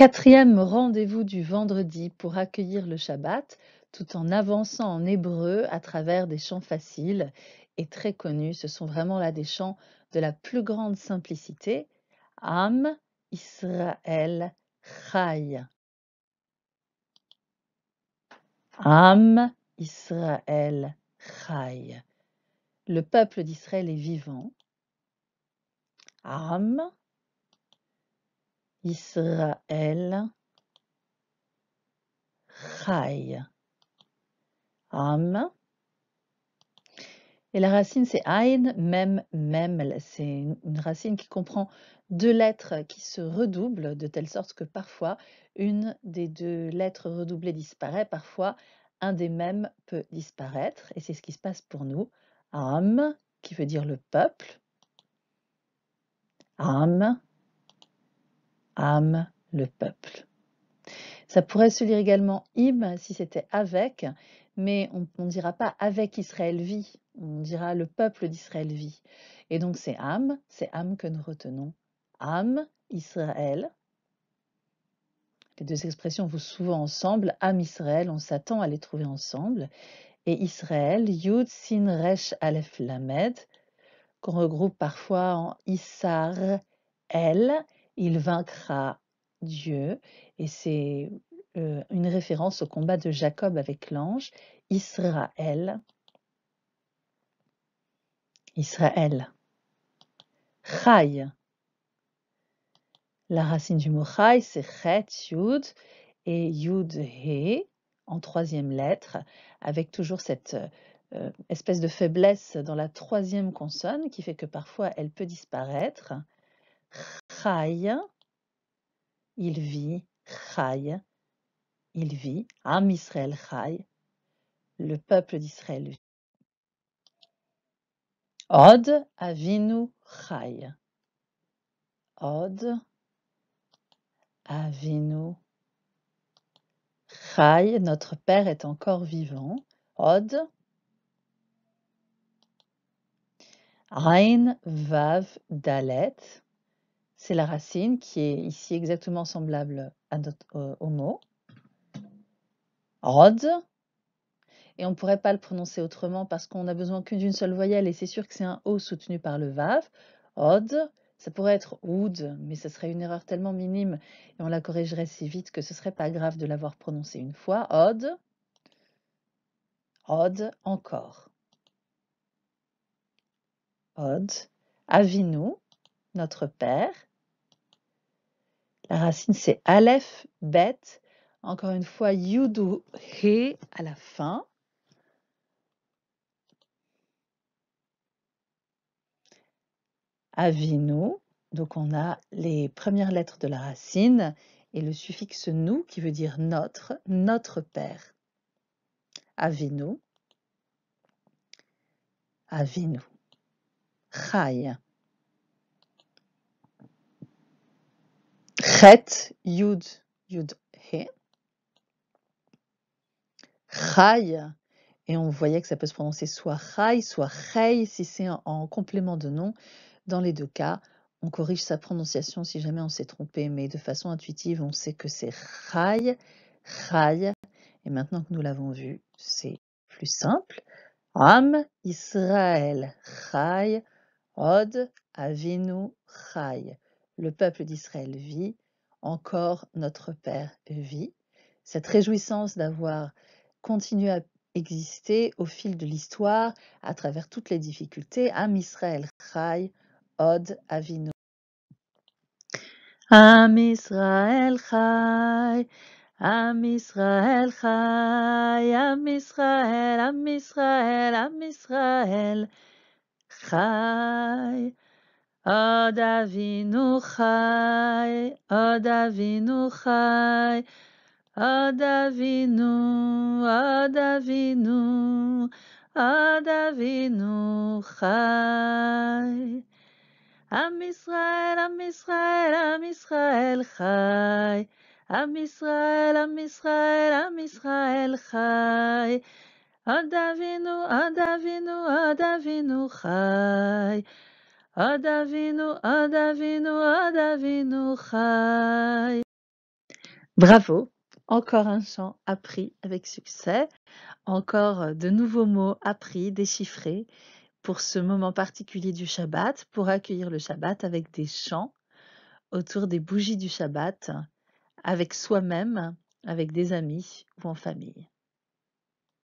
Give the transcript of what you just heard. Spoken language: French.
Quatrième rendez-vous du vendredi pour accueillir le Shabbat tout en avançant en hébreu à travers des chants faciles et très connus. Ce sont vraiment là des chants de la plus grande simplicité. Am Israël Chai. Am Israël Chai. Le peuple d'Israël est vivant. Am Israël, Chai, Am. Et la racine c'est Ain, même, même. C'est une racine qui comprend deux lettres qui se redoublent de telle sorte que parfois une des deux lettres redoublées disparaît, parfois un des mêmes peut disparaître. Et c'est ce qui se passe pour nous. Am, qui veut dire le peuple. Am, âme, le peuple. Ça pourrait se lire également im si c'était avec, mais on ne dira pas avec Israël vit, on dira le peuple d'Israël vit. Et donc c'est âme, c'est âme que nous retenons. Âme, Israël. Les deux expressions vont souvent ensemble. Am Israël, on s'attend à les trouver ensemble. Et Israël, Yud, Sin, Resh, Aleph, Lamed, qu'on regroupe parfois en Isar »« El, il vaincra Dieu, et c'est euh, une référence au combat de Jacob avec l'ange, Israël, Israël, Chai, la racine du mot Chai, c'est Chet, Yud, et Yud, He, en troisième lettre, avec toujours cette euh, espèce de faiblesse dans la troisième consonne qui fait que parfois elle peut disparaître. Chay, Il vit, Chay, Il vit, Am Israël Chai. Le peuple d'Israël vit. Od Avinu Chai. Od Avinu Chay. Notre Père est encore vivant. Od Ain Vav Dalet c'est la racine qui est ici exactement semblable à euh, au mot. Rod. Et on ne pourrait pas le prononcer autrement parce qu'on n'a besoin que d'une seule voyelle et c'est sûr que c'est un O soutenu par le VAV. Odd, Ça pourrait être Oud, mais ce serait une erreur tellement minime et on la corrigerait si vite que ce serait pas grave de l'avoir prononcé une fois. Odd. Odd encore. Odd. Avinu, notre Père. La racine, c'est Aleph, Bet. Encore une fois, Yudu, He à la fin. Avinu. Donc on a les premières lettres de la racine et le suffixe nous qui veut dire notre, notre père. Avinu. Avinu. Chai. et on voyait que ça peut se prononcer soit Chai, soit si c'est en, complément de nom. Dans les deux cas, on corrige sa prononciation si jamais on s'est trompé, mais de façon intuitive, on sait que c'est Et maintenant que nous l'avons vu, c'est plus simple. Am, Israël, Od, Avinu, Chai. Le peuple d'Israël vit, encore notre Père vit. Cette réjouissance d'avoir continué à exister au fil de l'histoire, à travers toutes les difficultés, Am Israël Chai, Od Avino. Am Israël Chai, Am Israël Chai, Am Israël, Am Israël, Am Israël Chai. David Davinu Chai, Oh Davinu Chai, Oh David Od Oh. David Davinu Chai. Am Israël, Am Israël, Am Israël Chai. Am Israël, Am Israël, Am Israël Chai. Oh Davinu, Od Davinu, David Davinu Chai. Bravo, encore un chant appris avec succès, encore euh, de nouveaux mots appris, déchiffrés pour ce moment particulier du Shabbat, pour accueillir le Shabbat avec des chants autour des bougies du Shabbat, avec soi-même, avec des amis ou en famille.